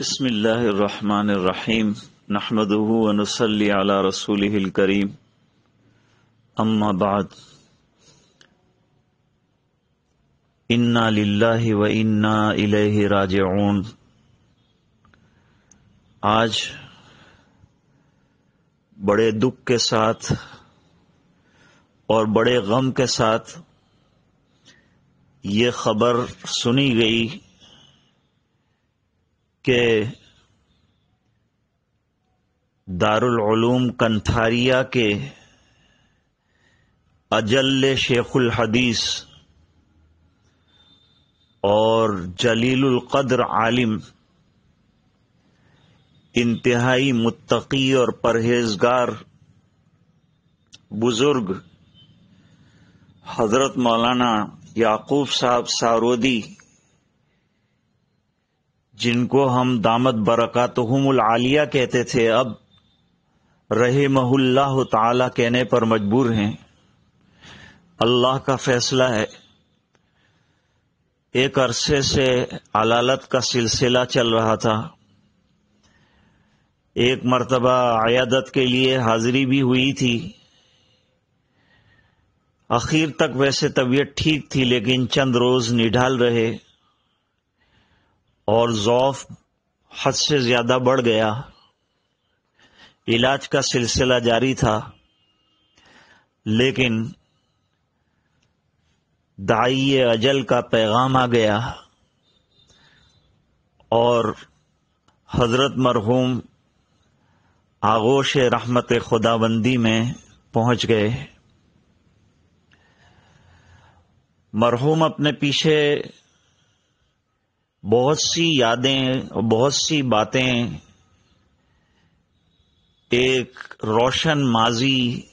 نحمده ونصلي على رسوله करीम अम्माबाद इन्ना انا व इन्ना اليه راجعون आज बड़े दुख के साथ और बड़े गम के साथ ये खबर सुनी गई के दारूम कंथारिया के अजल शेखुल हदीस और जलील कद्र आलिम इंतहाई मुत्तकी और परहेजगार बुजुर्ग हजरत मौलाना याकूब साहब सारोदी जिनको हम दामद बरकतहमुल आलिया कहते थे अब रहे महुल्लाह ताला कहने पर मजबूर हैं अल्लाह का फैसला है एक अरसे से अलालत का सिलसिला चल रहा था एक मरतबा आयादत के लिए हाजिरी भी हुई थी आखिर तक वैसे तबीयत ठीक थी लेकिन चंद रोज निढाल रहे और ज़ौफ हद से ज़्यादा बढ़ गया इलाज का सिलसिला जारी था लेकिन दाई अजल का पैगाम आ गया और हजरत मरहूम आगोश रहमत खुदाबंदी में पहुंच गए मरहूम अपने पीछे बहुत सी यादें बहुत सी बातें एक रोशन माजी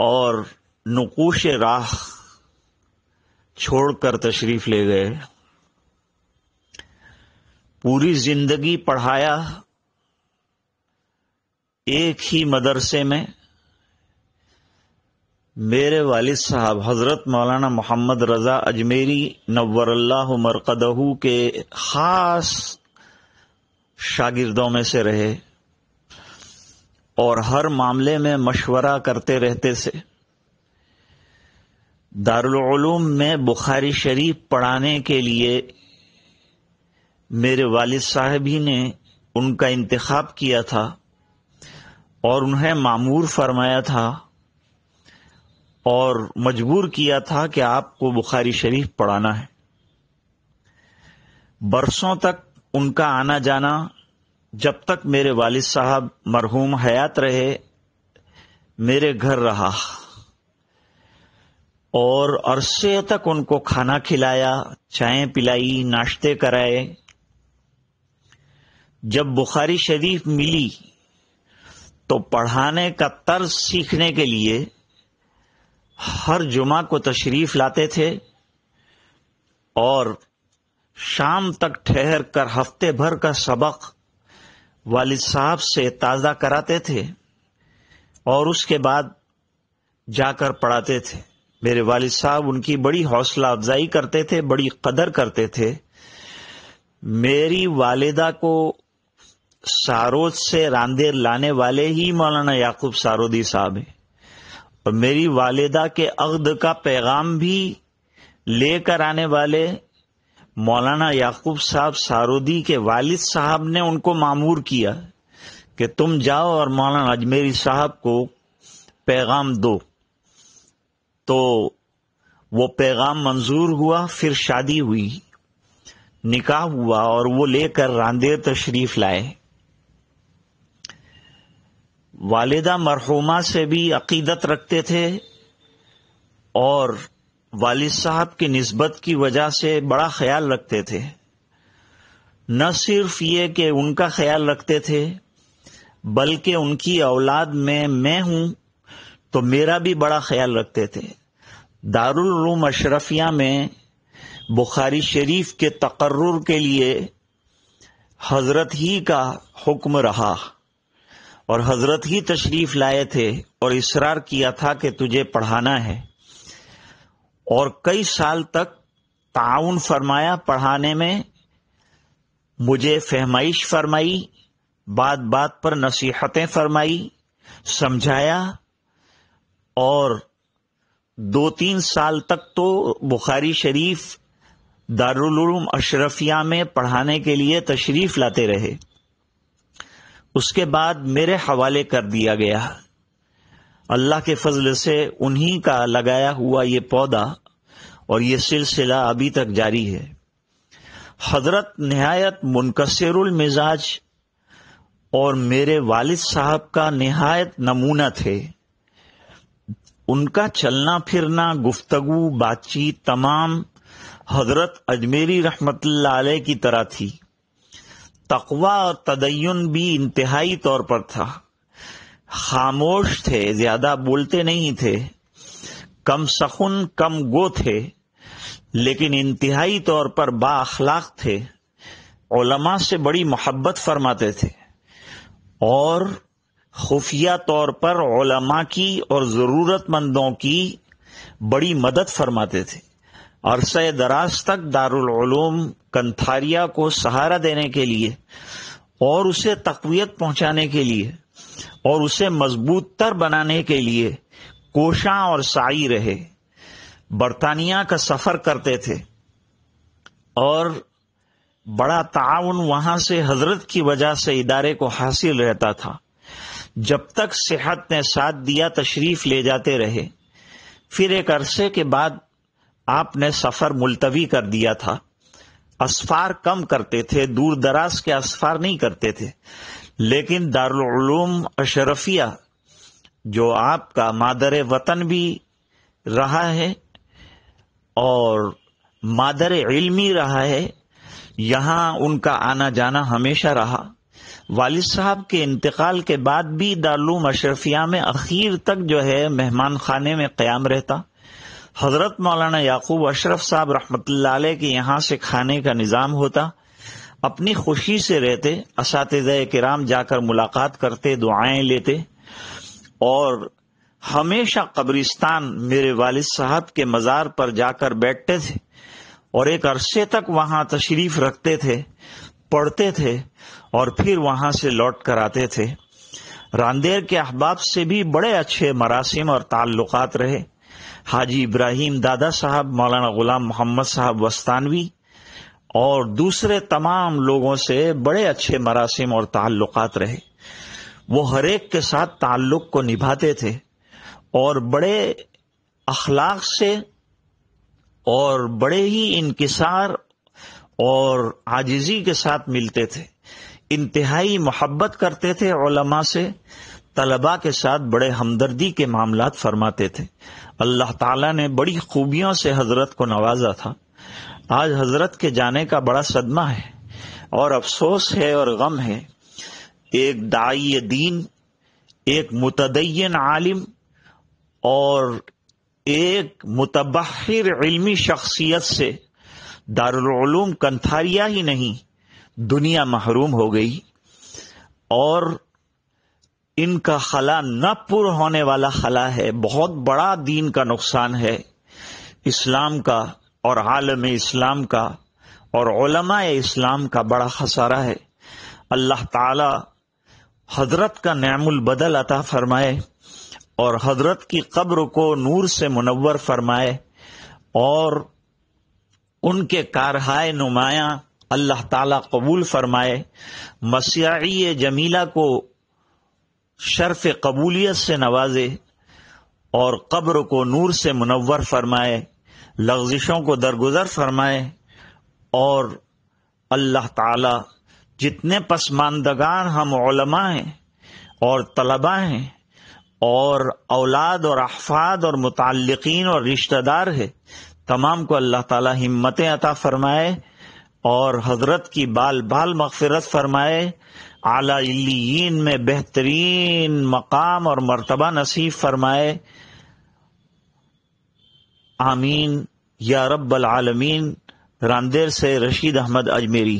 और नकोश राह छोड़कर तशरीफ ले गए पूरी जिंदगी पढ़ाया एक ही मदरसे में मेरे वाल साहब हज़रत मौलाना मोहम्मद रज़ा अजमेरी नवरल्ला मरकदहू के ख़ास शागिर्दों में से रहे और हर मामले में मशवरा करते रहते से दारुलूम में बुखारी शरीफ पढ़ाने के लिए मेरे वाल साहब ही ने उनका इंतखब किया था और उन्हें मामूर फरमाया था और मजबूर किया था कि आपको बुखारी शरीफ पढ़ाना है बरसों तक उनका आना जाना जब तक मेरे वालिद साहब मरहूम हयात रहे मेरे घर रहा और अरसे तक उनको खाना खिलाया चाय पिलाई नाश्ते कराए जब बुखारी शरीफ मिली तो पढ़ाने का तर्ज सीखने के लिए हर जुमा को तशरीफ लाते थे और शाम तक ठहर कर हफ्ते भर का सबक वालिद साहब से ताज़ा कराते थे और उसके बाद जाकर पढ़ाते थे मेरे वालिद साहब उनकी बड़ी हौसला अफजाई करते थे बड़ी कदर करते थे मेरी वालिदा को सारोद से रांदेर लाने वाले ही मौलाना याकूब सारोदी साहब हैं और मेरी वालिदा के अग्द का पैगाम भी लेकर आने वाले मौलाना याकूब साहब सारूदी के वालिद साहब ने उनको मामूर किया कि तुम जाओ और मौलाना अजमेरी साहब को पैगाम दो तो वो पैगाम मंजूर हुआ फिर शादी हुई निकाह हुआ और वो लेकर रांदेर तशरीफ लाए वालदा मरहुमा से भी अकीदत रखते थे और वाल साहब की नस्बत की वजह से बड़ा ख्याल रखते थे न सिर्फ ये कि उनका ख्याल रखते थे बल्कि उनकी औलाद में मैं हूं तो मेरा भी बड़ा ख्याल रखते थे दारुलूम अशरफिया में बुखारी शरीफ के तकर्र के लिए हजरत ही का हुक्म रहा और हजरत ही तशरीफ लाए थे और इसरार किया था कि तुझे पढ़ाना है और कई साल तक ताउन फरमाया पढ़ाने में मुझे फहमाइश फरमाई बात बात पर नसीहतें फरमाई समझाया और दो तीन साल तक तो बुखारी शरीफ दारुल अशरफिया में पढ़ाने के लिए तशरीफ लाते रहे उसके बाद मेरे हवाले कर दिया गया अल्लाह के फजल से उन्हीं का लगाया हुआ ये पौधा और ये सिलसिला अभी तक जारी है हजरत नहायत मुनकसरुल मिजाज और मेरे वालिद साहब का नहायत नमूना थे उनका चलना फिरना गुफ्तगु बातचीत तमाम हजरत अजमेरी रहमत की तरह थी तकवा और तदयन भी इंतहाई तौर पर था खामोश थे ज्यादा बोलते नहीं थे कम सखुन कम गो थे लेकिन इंतहाई तौर पर बाखलाक थे ओलमा से बड़ी मोहब्बत फरमाते थे और खुफिया तौर पर ओलमा की और ज़रूरतमंदों की बड़ी मदद फरमाते थे अरसे दराज तक दारूम कंथारिया को सहारा देने के लिए और उसे तकवीत पहुंचाने के लिए और उसे मजबूत तर बनाने के लिए कोशा और साई रहे बर्तानिया का सफर करते थे और बड़ा ताउन वहां से हजरत की वजह से इदारे को हासिल रहता था जब तक सेहत ने साथ दिया तशरीफ ले जाते रहे फिर एक अरसे के बाद आपने सफर मुलतवी कर दिया था असफार कम करते थे दूर दराज के असफार नहीं करते थे लेकिन दारूम अशरफिया जो आपका मादर वतन भी रहा है और मादर इल्मी रहा है यहां उनका आना जाना हमेशा रहा वालिद साहब के इंतकाल के बाद भी दारूम अशरफिया में अखीर तक जो है मेहमान खाने में क्याम रहता हजरत मौलाना याकूब अशरफ साहब रहमत के यहाँ से खाने का निज़ाम होता अपनी खुशी से रहते इस कराम जाकर मुलाकात करते दुआएं लेते और हमेशा कब्रिस्तान मेरे वाल साहब के मज़ार पर जाकर बैठते थे और एक अरसे तक वहाँ तशरीफ़ रखते थे पढ़ते थे और फिर वहाँ से लौट कर आते थे रानदेर के अहबाब से भी बड़े अच्छे मरासिम और ताल्लुकात रहे हाजी इब्राहिम दादा साहब मौलाना गुलाम मोहम्मद साहब वस्तानवी और दूसरे तमाम लोगों से बड़े अच्छे मरासिम और ताल्लुकात रहे वो हरेक के साथ ताल्लुक को निभाते थे और बड़े अखलाक से और बड़े ही इनकसार और आजिजी के साथ मिलते थे इंतहाई मोहब्बत करते थे से तलबा के साथ बड़े हमदर्दी के मामला फरमाते थे अल्लाह तला ने बड़ी खूबियों से हजरत को नवाजा था आज हजरत के जाने का बड़ा सदमा है और अफसोस है और गम है एक दाई दीन एक मुतदयन आलिम और एक मुतबहर इल्मी शख्सियत से दारूम कंथारिया ही नहीं दुनिया महरूम हो गई और इनका खला न पुर होने वाला खला है बहुत बड़ा दीन का नुकसान है इस्लाम का और आलम इस्लाम का और ओलमा इस्लाम का बड़ा खसारा है अल्लाह ताला हजरत का न्यामुल बदल अता फरमाए और हजरत की कब्र को नूर से मुनवर फरमाए और उनके कारहाय नुमाया अल्लाह ताला कबूल फरमाए मसीही जमीला को शर्फ कबूलियत से नवाजे और कब्र को नूर से मुनवर फरमाए लफ्जिशों को दरगुजर फरमाए और अल्लाह ताला जितने पसमानदगान हम ओलमा हैं और तलबा हैं और औलाद और अहफाद और मुतलकिन और रिश्तेदार है तमाम को अल्लाह ताला हिम्मतें अता फरमाए और हजरत की बाल बाल मगफरत फरमाए आला इल्लीन में बेहतरीन मकाम और मरतबा नसीब फरमाए आमीन या रबल आलमीन रानदेर से रशीद अहमद अजमेरी